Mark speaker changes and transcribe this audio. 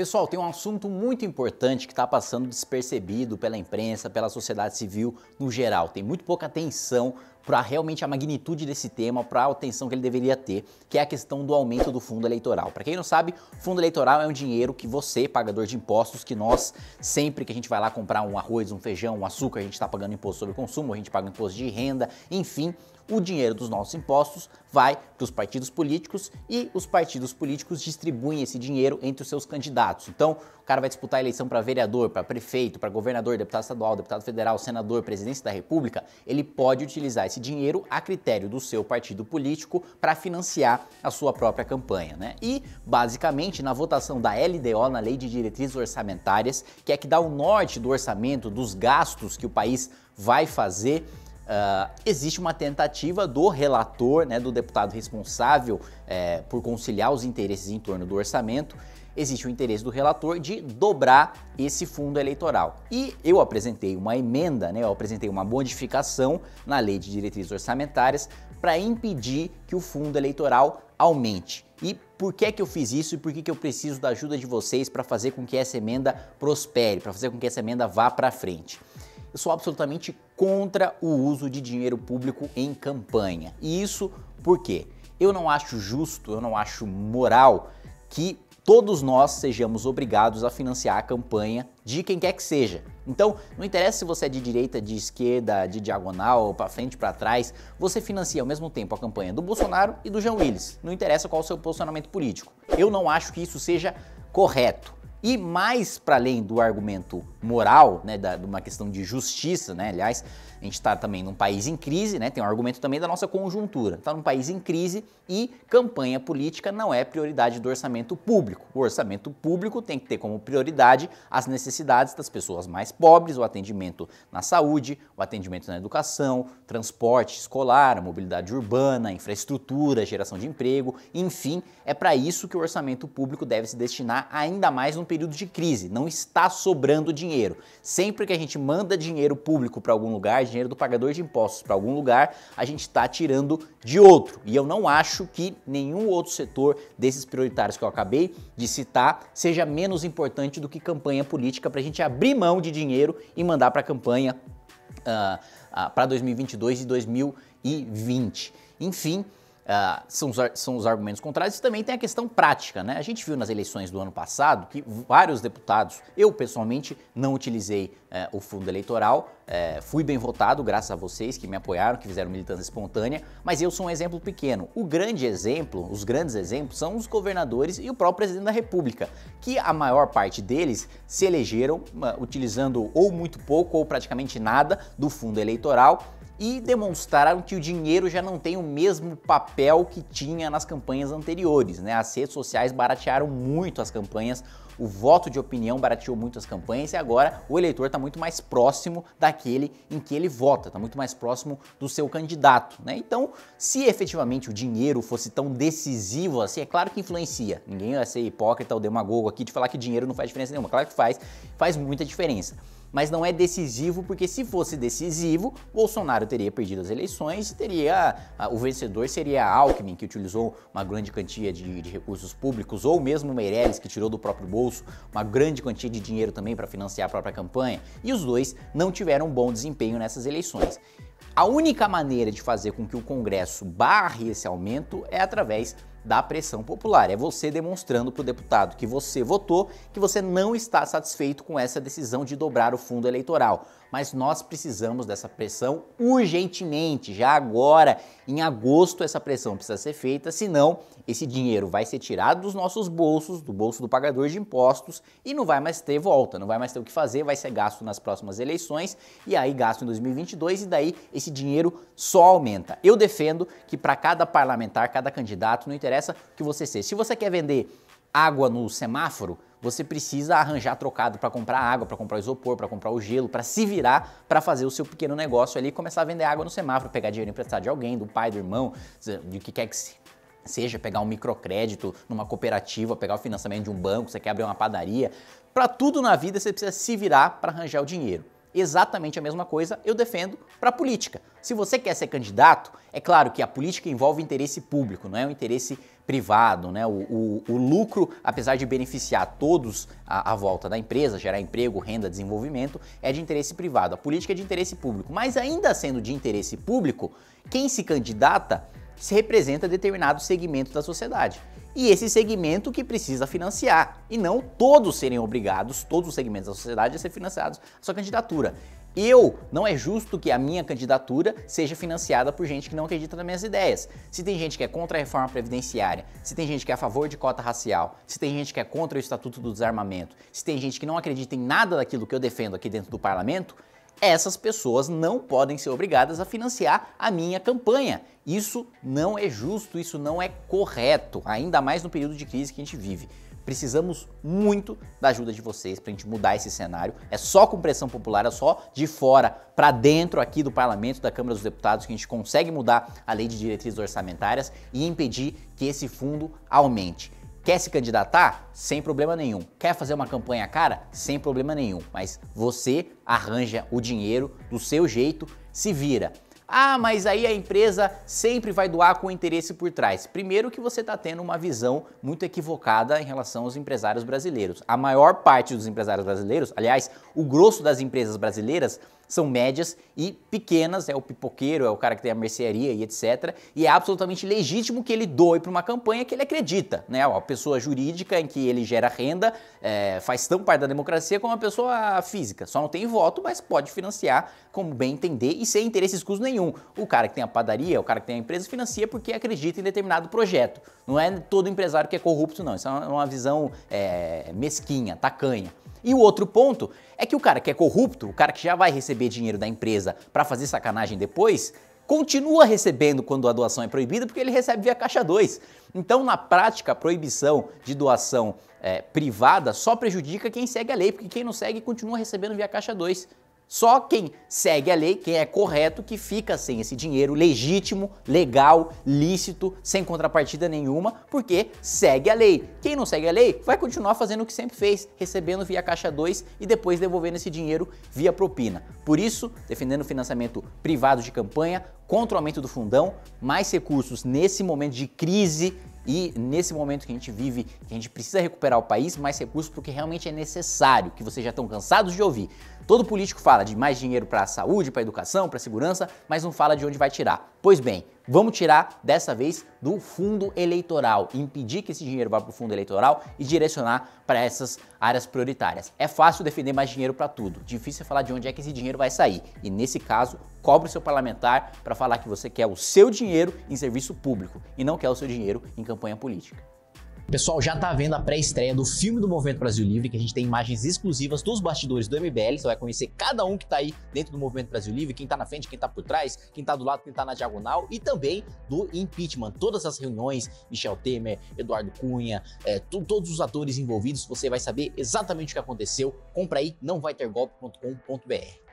Speaker 1: Pessoal, tem um assunto muito importante que está passando despercebido pela imprensa, pela sociedade civil no geral. Tem muito pouca atenção para realmente a magnitude desse tema, para a atenção que ele deveria ter, que é a questão do aumento do fundo eleitoral. Para quem não sabe, fundo eleitoral é um dinheiro que você, pagador de impostos, que nós, sempre que a gente vai lá comprar um arroz, um feijão, um açúcar, a gente está pagando imposto sobre consumo, a gente paga imposto de renda, enfim, o dinheiro dos nossos impostos vai para os partidos políticos e os partidos políticos distribuem esse dinheiro entre os seus candidatos. Então, o cara vai disputar a eleição para vereador, para prefeito, para governador, deputado estadual, deputado federal, senador, presidente da República, ele pode utilizar esse dinheiro a critério do seu partido político para financiar a sua própria campanha, né? E basicamente na votação da LDO, na Lei de Diretrizes Orçamentárias, que é que dá o norte do orçamento, dos gastos que o país vai fazer, ah, existe uma tentativa do relator, né, do deputado responsável é, por conciliar os interesses em torno do orçamento, existe o interesse do relator de dobrar esse fundo eleitoral. E eu apresentei uma emenda, né, eu apresentei uma modificação na lei de diretrizes orçamentárias para impedir que o fundo eleitoral aumente. E por que que eu fiz isso e por que que eu preciso da ajuda de vocês para fazer com que essa emenda prospere, para fazer com que essa emenda vá para frente? eu sou absolutamente contra o uso de dinheiro público em campanha. E isso porque eu não acho justo, eu não acho moral que todos nós sejamos obrigados a financiar a campanha de quem quer que seja. Então, não interessa se você é de direita, de esquerda, de diagonal, para frente, para trás, você financia ao mesmo tempo a campanha do Bolsonaro e do Jean Willis. Não interessa qual é o seu posicionamento político. Eu não acho que isso seja correto. E mais para além do argumento moral, né, da, de uma questão de justiça, né, aliás, a gente está também num país em crise, né, tem um argumento também da nossa conjuntura. Está num país em crise e campanha política não é prioridade do orçamento público. O orçamento público tem que ter como prioridade as necessidades das pessoas mais pobres, o atendimento na saúde, o atendimento na educação, transporte escolar, mobilidade urbana, infraestrutura, geração de emprego, enfim, é para isso que o orçamento público deve se destinar ainda mais no período de crise, não está sobrando dinheiro. Sempre que a gente manda dinheiro público para algum lugar, dinheiro do pagador de impostos para algum lugar, a gente está tirando de outro. E eu não acho que nenhum outro setor desses prioritários que eu acabei de citar seja menos importante do que campanha política para a gente abrir mão de dinheiro e mandar para a campanha uh, uh, para 2022 e 2020. Enfim, ah, são, os, são os argumentos contrários. E também tem a questão prática, né? A gente viu nas eleições do ano passado que vários deputados, eu pessoalmente não utilizei uh, o fundo eleitoral, uh, fui bem votado, graças a vocês que me apoiaram, que fizeram militância espontânea, mas eu sou um exemplo pequeno. O grande exemplo, os grandes exemplos, são os governadores e o próprio presidente da República, que a maior parte deles se elegeram ah, utilizando ou muito pouco ou praticamente nada do fundo eleitoral e demonstraram que o dinheiro já não tem o mesmo papel que tinha nas campanhas anteriores. Né? As redes sociais baratearam muito as campanhas, o voto de opinião barateou muito as campanhas e agora o eleitor está muito mais próximo daquele em que ele vota, está muito mais próximo do seu candidato. Né? Então, se efetivamente o dinheiro fosse tão decisivo assim, é claro que influencia. Ninguém vai ser hipócrita ou demagogo aqui de falar que dinheiro não faz diferença nenhuma. Claro que faz, faz muita diferença mas não é decisivo, porque se fosse decisivo, Bolsonaro teria perdido as eleições e teria. Ah, ah, o vencedor seria a Alckmin, que utilizou uma grande quantia de, de recursos públicos, ou mesmo Meirelles, que tirou do próprio bolso uma grande quantia de dinheiro também para financiar a própria campanha. E os dois não tiveram bom desempenho nessas eleições. A única maneira de fazer com que o Congresso barre esse aumento é através da pressão popular. É você demonstrando para o deputado que você votou que você não está satisfeito com essa decisão de dobrar o fundo eleitoral. Mas nós precisamos dessa pressão urgentemente, já agora, em agosto, essa pressão precisa ser feita, senão esse dinheiro vai ser tirado dos nossos bolsos, do bolso do pagador de impostos e não vai mais ter volta, não vai mais ter o que fazer, vai ser gasto nas próximas eleições e aí gasto em 2022 e daí esse dinheiro só aumenta. Eu defendo que para cada parlamentar, cada candidato, não interessa interessa que você seja. Se você quer vender água no semáforo, você precisa arranjar trocado para comprar água, para comprar isopor, para comprar o gelo, para se virar para fazer o seu pequeno negócio ali, começar a vender água no semáforo, pegar dinheiro emprestado de alguém, do pai, do irmão, de que quer que seja, pegar um microcrédito numa cooperativa, pegar o financiamento de um banco, você quer abrir uma padaria. Para tudo na vida você precisa se virar para arranjar o dinheiro exatamente a mesma coisa eu defendo para a política. Se você quer ser candidato, é claro que a política envolve interesse público, não é um interesse privado, né? O, o, o lucro, apesar de beneficiar todos à, à volta da empresa, gerar emprego, renda, desenvolvimento, é de interesse privado. A política é de interesse público. Mas ainda sendo de interesse público, quem se candidata se representa determinado segmento da sociedade. E esse segmento que precisa financiar, e não todos serem obrigados, todos os segmentos da sociedade, a ser financiados a sua candidatura. Eu não é justo que a minha candidatura seja financiada por gente que não acredita nas minhas ideias. Se tem gente que é contra a reforma previdenciária, se tem gente que é a favor de cota racial, se tem gente que é contra o Estatuto do Desarmamento, se tem gente que não acredita em nada daquilo que eu defendo aqui dentro do parlamento, essas pessoas não podem ser obrigadas a financiar a minha campanha. Isso não é justo, isso não é correto, ainda mais no período de crise que a gente vive. Precisamos muito da ajuda de vocês para a gente mudar esse cenário. É só com pressão popular, é só de fora para dentro aqui do parlamento, da Câmara dos Deputados, que a gente consegue mudar a lei de diretrizes orçamentárias e impedir que esse fundo aumente. Quer se candidatar? Sem problema nenhum. Quer fazer uma campanha cara? Sem problema nenhum. Mas você arranja o dinheiro do seu jeito, se vira. Ah, mas aí a empresa sempre vai doar com interesse por trás. Primeiro que você está tendo uma visão muito equivocada em relação aos empresários brasileiros. A maior parte dos empresários brasileiros, aliás, o grosso das empresas brasileiras são médias e pequenas, é o pipoqueiro, é o cara que tem a mercearia e etc. E é absolutamente legítimo que ele doe para uma campanha que ele acredita, né? a pessoa jurídica em que ele gera renda é, faz tão parte da democracia como a pessoa física. Só não tem voto, mas pode financiar como bem entender e sem interesse escuso nenhum. O cara que tem a padaria, o cara que tem a empresa, financia porque acredita em determinado projeto. Não é todo empresário que é corrupto, não. Isso é uma visão é, mesquinha, tacanha. E o outro ponto é que o cara que é corrupto, o cara que já vai receber dinheiro da empresa para fazer sacanagem depois, continua recebendo quando a doação é proibida, porque ele recebe via caixa 2. Então, na prática, a proibição de doação é, privada só prejudica quem segue a lei, porque quem não segue continua recebendo via caixa 2. Só quem segue a lei, quem é correto, que fica sem esse dinheiro legítimo, legal, lícito, sem contrapartida nenhuma, porque segue a lei. Quem não segue a lei vai continuar fazendo o que sempre fez, recebendo via caixa 2 e depois devolvendo esse dinheiro via propina. Por isso, defendendo o financiamento privado de campanha, contra o aumento do fundão, mais recursos nesse momento de crise e nesse momento que a gente vive, que a gente precisa recuperar o país, mais recursos porque realmente é necessário, que vocês já estão cansados de ouvir. Todo político fala de mais dinheiro para a saúde, para a educação, para a segurança, mas não fala de onde vai tirar. Pois bem, vamos tirar dessa vez do fundo eleitoral, impedir que esse dinheiro vá para o fundo eleitoral e direcionar para essas áreas prioritárias. É fácil defender mais dinheiro para tudo, difícil é falar de onde é que esse dinheiro vai sair. E nesse caso, cobre o seu parlamentar para falar que você quer o seu dinheiro em serviço público e não quer o seu dinheiro em campanha política. O pessoal já tá vendo a pré-estreia do filme do Movimento Brasil Livre, que a gente tem imagens exclusivas dos bastidores do MBL. Você vai conhecer cada um que tá aí dentro do Movimento Brasil Livre, quem tá na frente, quem tá por trás, quem tá do lado, quem tá na diagonal, e também do impeachment. Todas as reuniões, Michel Temer, Eduardo Cunha, é, todos os atores envolvidos, você vai saber exatamente o que aconteceu. Compra aí, não vai ter golpe.com.br.